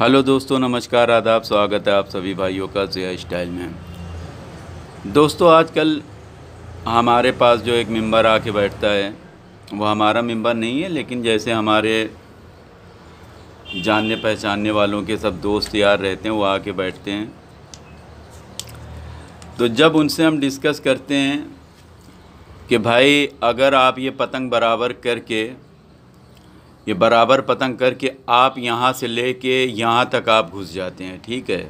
hello दोस्तों नमस्कार आदाब स्वागत है आप सभी भाइयों का जया स्टाइल में दोस्तों आजकल हमारे पास जो एक मेंबर आके बैठता है वो हमारा मेंबर नहीं है लेकिन जैसे हमारे जानने पहचानने वालों के सब दोस्त यार रहते हैं वो आके बैठते हैं तो जब उनसे हम डिस्कस करते हैं कि भाई अगर आप ये पतंग बराबर करके ये बराबर पतंग करके आप यहाँ से ले कर यहाँ तक आप घुस जाते हैं ठीक है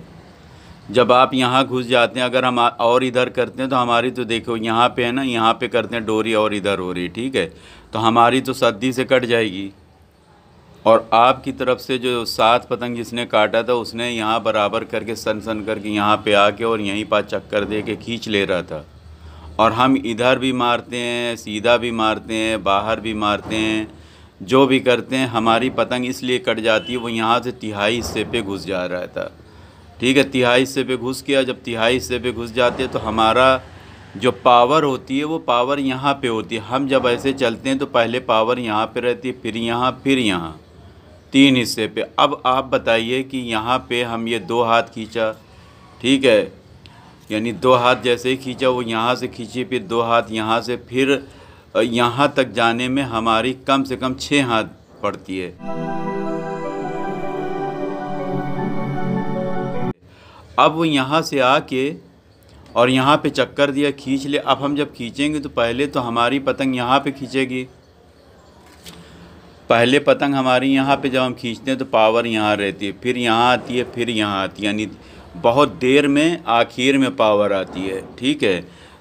जब आप यहाँ घुस जाते हैं अगर हम और इधर करते हैं तो हमारी तो देखो यहाँ पे है ना यहाँ पे करते हैं डोरी और इधर हो रही ठीक है तो हमारी तो सर्दी से कट जाएगी और आपकी तरफ से जो सात पतंग जिसने काटा था उसने यहाँ बराबर करके सन सन करके यहाँ पे आके और यहीं पास चक्कर दे के खींच ले रहा था और हम इधर भी मारते हैं सीधा भी मारते हैं बाहर भी मारते हैं जो भी करते हैं हमारी पतंग इसलिए कट जाती है वो यहाँ से तिहाई हिस्से पे घुस जा रहा था ठीक है तिहाई हिस्से पे घुस गया जब तिहाई हिस्से पे घुस जाते हैं तो हमारा जो पावर होती है वो पावर यहाँ पे होती है हम जब ऐसे चलते हैं तो पहले पावर यहाँ पे रहती है फिर यहाँ फिर यहाँ तीन हिस्से पे अब आप बताइए कि यहाँ पे हम ये दो हाथ खींचा ठीक है यानी दो हाथ जैसे ही खींचा वो यहाँ से खींची फिर दो हाथ यहाँ से फिर यहाँ तक जाने में हमारी कम से कम छः हाथ पड़ती है अब वो यहाँ से आके और यहाँ पे चक्कर दिया खींच ले अब हम जब खींचेंगे तो पहले तो हमारी पतंग यहाँ पे खींचेगी पहले पतंग हमारी यहाँ पे जब हम खींचते हैं तो पावर यहाँ रहती है फिर यहाँ आती है फिर यहाँ आती है यानी बहुत देर में आखिर में पावर आती है ठीक है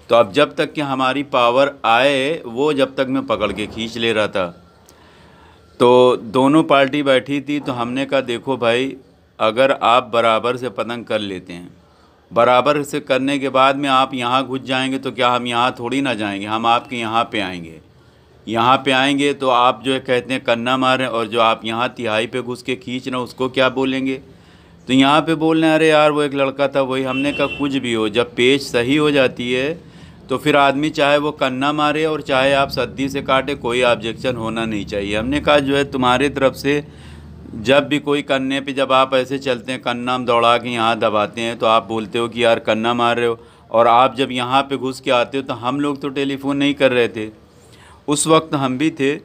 तो अब जब तक कि हमारी पावर आए वो जब तक मैं पकड़ के खींच ले रहा था तो दोनों पार्टी बैठी थी तो हमने कहा देखो भाई अगर आप बराबर से पतंग कर लेते हैं बराबर से करने के बाद में आप यहाँ घुस जाएंगे तो क्या हम यहाँ थोड़ी ना जाएंगे हम आपके यहाँ पे आएंगे यहाँ पे आएंगे तो आप जो है कहते हैं कन्ना मारें और जो आप यहाँ तिहाई पे घुस के खींच रहे उसको क्या बोलेंगे तो यहाँ पे बोल रहे अरे यार वो एक लड़का था वही हमने कहा कुछ भी हो जब पेज सही हो जाती है तो फिर आदमी चाहे वो कन्ना मारे और चाहे आप सद्दी से काटे कोई ऑब्जेक्शन होना नहीं चाहिए हमने कहा जो है तुम्हारी तरफ से जब भी कोई कन्ने पे जब आप ऐसे चलते हैं कन्ना हम दौड़ा के यहाँ दबाते हैं तो आप बोलते हो कि यार कन्ना मार रहे हो और आप जब यहाँ पे घुस के आते हो तो हम लोग तो टेलीफोन नहीं कर रहे थे उस वक्त हम भी थे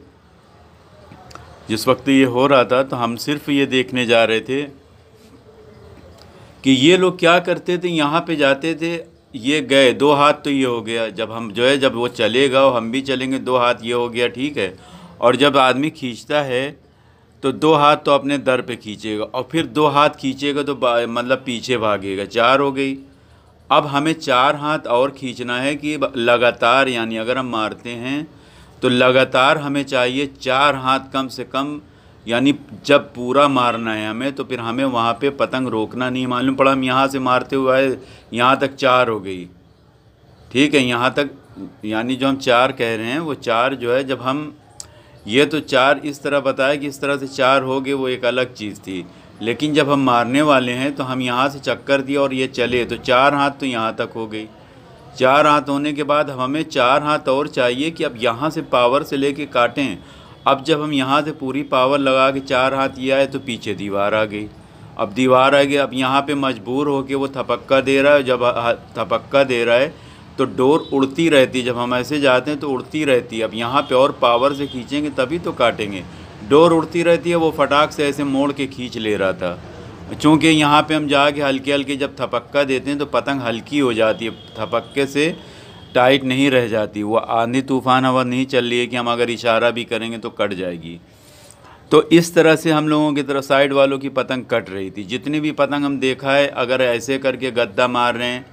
जिस वक्त ये हो रहा था तो हम सिर्फ ये देखने जा रहे थे कि ये लोग क्या करते थे यहाँ पे जाते थे ये गए दो हाथ तो ये हो गया जब हम जो है जब वो चलेगा और हम भी चलेंगे दो हाथ ये हो गया ठीक है और जब आदमी खींचता है तो दो हाथ तो अपने दर पे खींचेगा और फिर दो हाथ खींचेगा तो मतलब पीछे भागेगा चार हो गई अब हमें चार हाथ और खींचना है कि लगातार यानी अगर हम मारते हैं तो लगातार हमें चाहिए चार हाथ कम से कम यानी जब पूरा मारना है हमें तो फिर हमें वहाँ पे पतंग रोकना नहीं मालूम पड़ा हम यहाँ से मारते हुए आए यहाँ तक चार हो गई ठीक है यहाँ तक यानी जो हम चार कह रहे हैं वो चार जो है जब हम ये तो चार इस तरह बताया कि इस तरह से चार हो गए वो एक अलग चीज़ थी लेकिन जब हम मारने वाले हैं तो हम यहाँ से चक्कर दिए और ये चले तो चार हाथ तो यहाँ तक हो गई चार हाथ होने के बाद हमें चार हाथ और चाहिए कि अब यहाँ से पावर से लेके काटें अब जब हम यहाँ से पूरी पावर लगा के चार हाथ ये आए तो पीछे दीवार आ गई अब दीवार आ गई अब यहाँ पे मजबूर हो के वो थपक्का दे रहा है जब थपक्का दे रहा है तो डोर उड़ती रहती है जब हम ऐसे जाते हैं तो उड़ती रहती है अब यहाँ पे और पावर से खींचेंगे तभी तो काटेंगे डोर उड़ती रहती है वो फटाक से ऐसे मोड़ के खींच ले रहा था चूँकि यहाँ पे हम जाके हल्के हल्के जब थपक्का देते हैं तो पतंग हल्की हो जाती है थपक्के से टाइट नहीं रह जाती वो आंधी तूफान हवा नहीं चल रही है कि हम अगर इशारा भी करेंगे तो कट जाएगी तो इस तरह से हम लोगों की तरफ साइड वालों की पतंग कट रही थी जितनी भी पतंग हम देखा है अगर ऐसे करके गद्दा मार रहे हैं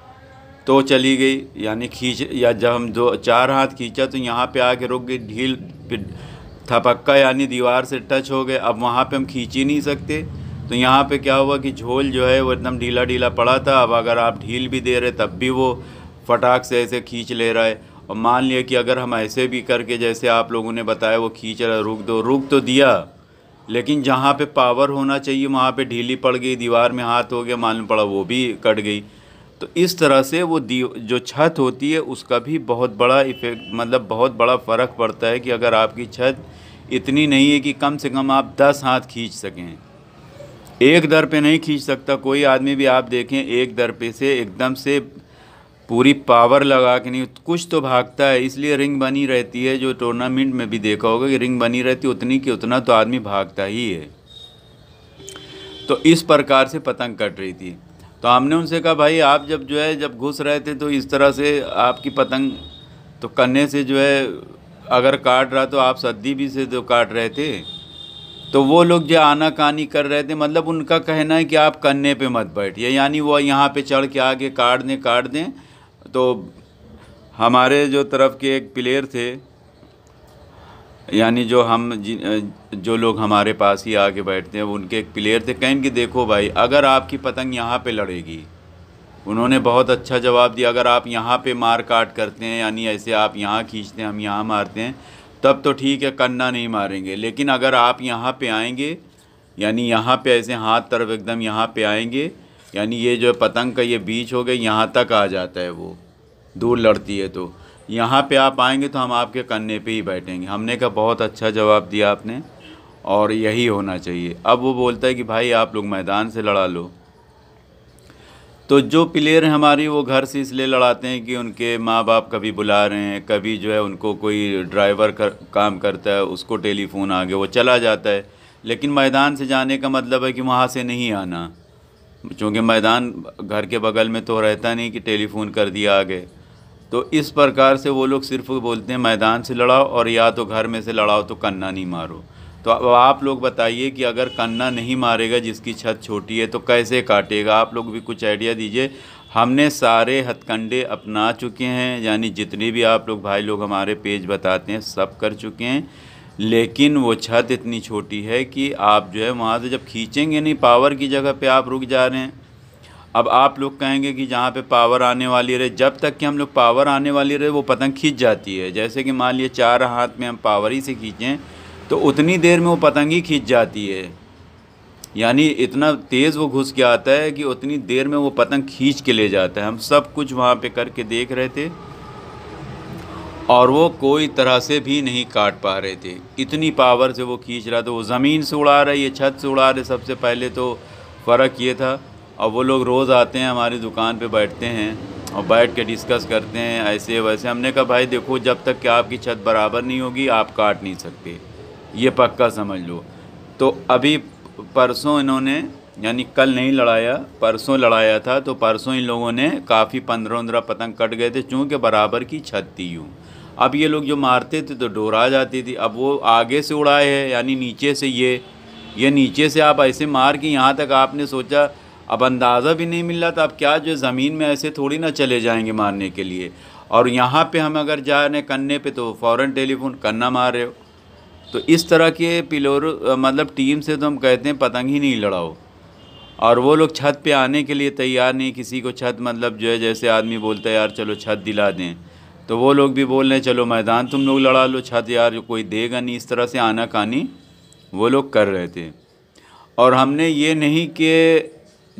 तो चली गई यानी खींच या जब हम दो चार हाथ खींचा तो यहाँ पे आके रुक गई ढील थपक्का यानी दीवार से टच हो गए अब वहाँ पे हम खींच ही नहीं सकते तो यहाँ पे क्या हुआ कि झोल जो है वो एकदम ढीला ढीला पड़ा था अब अगर आप ढील भी दे रहे तब भी वो फटाक से ऐसे खींच ले रहा है और मान लिया कि अगर हम ऐसे भी करके जैसे आप लोगों ने बताया वो खींच रहा है रुक दो रुक तो दिया लेकिन जहाँ पे पावर होना चाहिए वहाँ पे ढीली पड़ गई दीवार में हाथ हो गया मालूम पड़ा वो भी कट गई तो इस तरह से वो दी जो छत होती है उसका भी बहुत बड़ा इफ़ेक्ट मतलब बहुत बड़ा फ़र्क पड़ता है कि अगर आपकी छत इतनी नहीं है कि कम से कम आप दस हाथ खींच सकें एक दर पे नहीं खींच सकता कोई आदमी भी आप देखें एक दर पे से एकदम से पूरी पावर लगा के नहीं कुछ तो भागता है इसलिए रिंग बनी रहती है जो टूर्नामेंट में भी देखा होगा कि रिंग बनी रहती है उतनी कि उतना तो आदमी भागता ही है तो इस प्रकार से पतंग कट रही थी तो हमने उनसे कहा भाई आप जब जो है जब घुस रहे थे तो इस तरह से आपकी पतंग तो कन्ने से जो है अगर काट रहा तो आप सद्दी भी से तो काट रहे थे तो वो लोग जो आना कहानी कर रहे थे मतलब उनका कहना है कि आप कन्ने पे मत बैठिए यानी वो यहाँ पे चढ़ के आगे काट दें काट दें तो हमारे जो तरफ के एक प्लेयर थे यानी जो हम जो लोग हमारे पास ही आके बैठते हैं उनके एक प्लेयर थे कहें कि देखो भाई अगर आपकी पतंग यहाँ पे लड़ेगी उन्होंने बहुत अच्छा जवाब दिया अगर आप यहाँ पे मार काट करते हैं यानी ऐसे आप यहाँ खींचते हैं हम यहाँ मारते हैं तब तो ठीक है कन्ना नहीं मारेंगे लेकिन अगर आप यहाँ पर आएँगे यानी यहाँ पर ऐसे हाथ तरफ एकदम यहाँ पर आएंगे यानी ये जो पतंग का ये बीच हो गया यहाँ तक आ जाता है वो दूर लड़ती है तो यहाँ पे आप आएंगे तो हम आपके कन्ने पे ही बैठेंगे हमने कहा बहुत अच्छा जवाब दिया आपने और यही होना चाहिए अब वो बोलता है कि भाई आप लोग मैदान से लड़ा लो तो जो प्लेयर हैं हमारी वो घर से इसलिए लड़ाते हैं कि उनके माँ बाप कभी बुला रहे हैं कभी जो है उनको कोई ड्राइवर कर, काम करता है उसको टेलीफोन आ गया वो चला जाता है लेकिन मैदान से जाने का मतलब है कि वहाँ से नहीं आना चूँकि मैदान घर के बगल में तो रहता नहीं कि टेलीफोन कर दिया आगे तो इस प्रकार से वो लोग सिर्फ बोलते हैं मैदान से लड़ाओ और या तो घर में से लड़ाओ तो कन्ना नहीं मारो तो अब आप लोग बताइए कि अगर कन्ना नहीं मारेगा जिसकी छत छोटी है तो कैसे काटेगा आप लोग भी कुछ आइडिया दीजिए हमने सारे हथकंडे अपना चुके हैं यानी जितने भी आप लोग भाई लोग हमारे पेज बताते हैं सब कर चुके हैं लेकिन वो छत इतनी छोटी है कि आप जो है वहाँ से जब खींचेंगे नहीं पावर की जगह पे आप रुक जा रहे हैं अब आप लोग कहेंगे कि जहाँ पे पावर आने वाली रहे जब तक कि हम लोग पावर आने वाली रहे वो पतंग खींच जाती है जैसे कि मान लिए चार हाथ में हम पावर ही से खींचें तो उतनी देर में वो पतंग ही खींच जाती है यानी इतना तेज़ वो घुस के आता है कि उतनी देर में वो पतंग खींच के ले जाता है हम सब कुछ वहाँ पर करके देख रहे थे और वो कोई तरह से भी नहीं काट पा रहे थे इतनी पावर से वो खींच रहा था वो ज़मीन से उड़ा रही है छत से उड़ा रहे सबसे पहले तो फ़र्क ये था और वो लोग रोज़ आते हैं हमारी दुकान पे बैठते हैं और बैठ के डिस्कस करते हैं ऐसे वैसे हमने कहा भाई देखो जब तक कि आपकी छत बराबर नहीं होगी आप काट नहीं सकते ये पक्का समझ लो तो अभी परसों इन्होंने यानी कल नहीं लड़ाया परसों लड़ाया था तो परसों इन लोगों ने काफ़ी पंद्रह पंद्रह पतंग कट गए थे चूँकि बराबर की छत थी यूँ अब ये लोग जो मारते थे तो डोरा जाती थी अब वो आगे से उड़ाए हैं यानी नीचे से ये ये नीचे से आप ऐसे मार के यहाँ तक आपने सोचा अब अंदाज़ा भी नहीं मिल रहा था अब क्या जो ज़मीन में ऐसे थोड़ी ना चले जाएंगे मारने के लिए और यहाँ पे हम अगर जा रहे हैं कन्ने पे तो फ़ौर टेलीफोन कन्ना मार रहे हो तो इस तरह के पिलोर मतलब टीम से तो हम कहते हैं पतंग ही नहीं लड़ाओ और वो लोग छत पे आने के लिए तैयार नहीं किसी को छत मतलब जो है जैसे आदमी बोलता है यार चलो छत दिला दें तो वो लोग भी बोल रहे हैं चलो मैदान तुम लोग लड़ा लो छत यार जो कोई देगा नहीं इस तरह से आना कहानी वो लोग कर रहे थे और हमने ये नहीं कि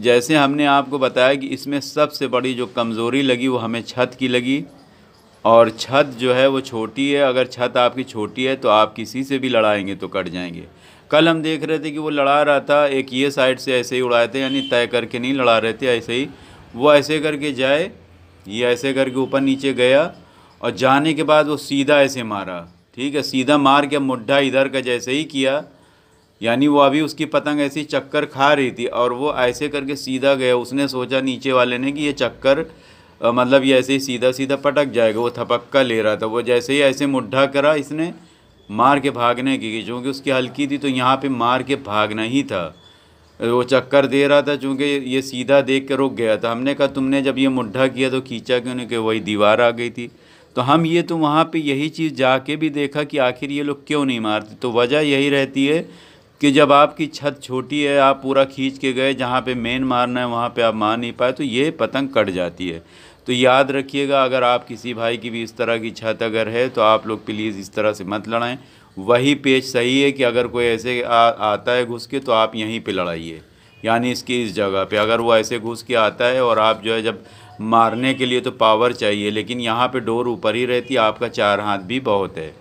जैसे हमने आपको बताया कि इसमें सबसे बड़ी जो कमज़ोरी लगी वो हमें छत की लगी और छत जो है वो छोटी है अगर छत आपकी छोटी है तो आप किसी से भी लड़ाएंगे तो कट जाएंगे कल हम देख रहे थे कि वो लड़ा रहा था एक ये साइड से ऐसे ही उड़ाए थे यानी तय करके नहीं लड़ा रहे थे ऐसे ही वो ऐसे करके जाए ये ऐसे करके ऊपर नीचे गया और जाने के बाद वो सीधा ऐसे मारा ठीक है सीधा मार के मुड्ढा इधर का जैसे ही किया यानी वो अभी उसकी पतंग ऐसी चक्कर खा रही थी और वो ऐसे करके सीधा गया उसने सोचा नीचे वाले ने कि ये चक्कर मतलब ये ऐसे ही सीधा सीधा पटक जाएगा वो थपक्का ले रहा था वो जैसे ही ऐसे मुड्ढा करा इसने मार के भागने की चूँकि उसकी हल्की थी तो यहाँ पे मार के भागना ही था वो चक्कर दे रहा था चूँकि ये सीधा देख के रुक गया था हमने कहा तुमने जब ये मुड्ढा किया तो खींचा क्यों नहीं कि वही दीवार आ गई थी तो हम ये तो वहाँ पे यही चीज़ जाके भी देखा कि आखिर ये लोग क्यों नहीं मारते तो वजह यही रहती है कि जब आपकी छत छोटी है आप पूरा खींच के गए जहाँ पे मेन मारना है वहाँ पे आप मार नहीं पाए तो ये पतंग कट जाती है तो याद रखिएगा अगर आप किसी भाई की भी इस तरह की छत अगर है तो आप लोग प्लीज़ इस तरह से मत लड़ाएं वही पेज सही है कि अगर कोई ऐसे आ, आता है घुस के तो आप यहीं पर लड़ाइए यानी इसकी इस जगह पर अगर वो ऐसे घुस के आता है और आप जो है जब मारने के लिए तो पावर चाहिए लेकिन यहाँ पे डोर ऊपर ही रहती है आपका चार हाथ भी बहुत है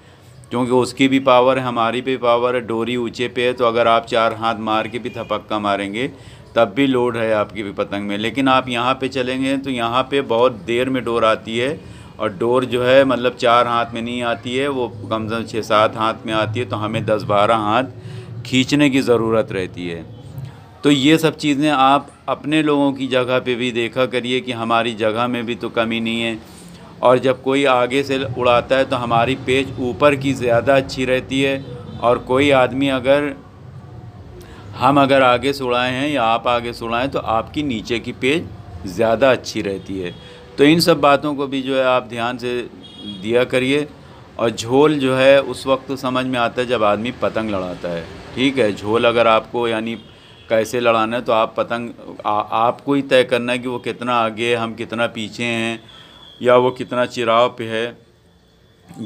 क्योंकि उसकी भी पावर है हमारी भी पावर है डोरी ऊंचे पे है तो अगर आप चार हाथ मार के भी थपक्का मारेंगे तब भी लोड है आपकी भी पतंग में लेकिन आप यहाँ पे चलेंगे तो यहाँ पे बहुत देर में डोर आती है और डोर जो है मतलब चार हाथ में नहीं आती है वो कम से कम छः सात हाथ में आती है तो हमें दस बारह हाथ खींचने की ज़रूरत रहती है तो ये सब चीज़ें आप अपने लोगों की जगह पे भी देखा करिए कि हमारी जगह में भी तो कमी नहीं है और जब कोई आगे से उड़ाता है तो हमारी पेच ऊपर की ज़्यादा अच्छी रहती है और कोई आदमी अगर हम अगर आगे से उड़ाए हैं या आप आगे से उड़ाएँ तो आपकी नीचे की पेज ज़्यादा अच्छी रहती है तो इन सब बातों को भी जो है आप ध्यान से दिया करिए और झोल जो है उस वक्त समझ में आता है जब आदमी पतंग लड़ाता है ठीक है झोल अगर आपको यानी कैसे लड़ाना है तो आप पतंग आ, आपको ही तय करना है कि वो कितना आगे हम कितना पीछे हैं या वो कितना चिराव पे है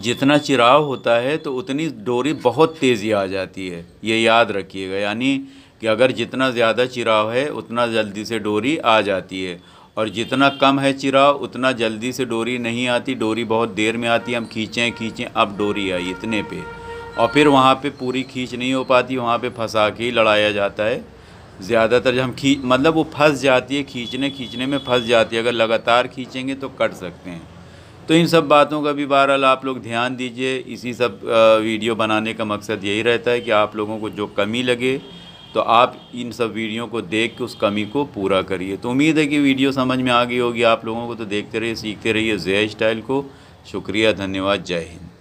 जितना चिराव होता है तो उतनी डोरी बहुत तेज़ी आ जाती है ये याद रखिएगा यानी कि अगर जितना ज़्यादा चिराव है उतना जल्दी से डोरी आ जाती है और जितना कम है चिराव उतना जल्दी से डोरी नहीं आती डोरी बहुत देर में आती है हम खींचें खींचें अब डोरी आई इतने पे और फिर वहाँ पे पूरी खींच नहीं हो पाती वहाँ पे फंसा के ही लड़ाया जाता है ज़्यादातर हम खींच मतलब वो फंस जाती है खींचने खींचने में फंस जाती है अगर लगातार खींचेंगे तो कट सकते हैं तो इन सब बातों का भी बहरहाल आप लोग ध्यान दीजिए इसी सब वीडियो बनाने का मकसद यही रहता है कि आप लोगों को जो कमी लगे तो आप इन सब वीडियो को देख के उस कमी को पूरा करिए तो उम्मीद है कि वीडियो समझ में आ गई होगी आप लोगों को तो देखते रहिए सीखते रहिए जय स्टाइल को शुक्रिया धन्यवाद जय हिंद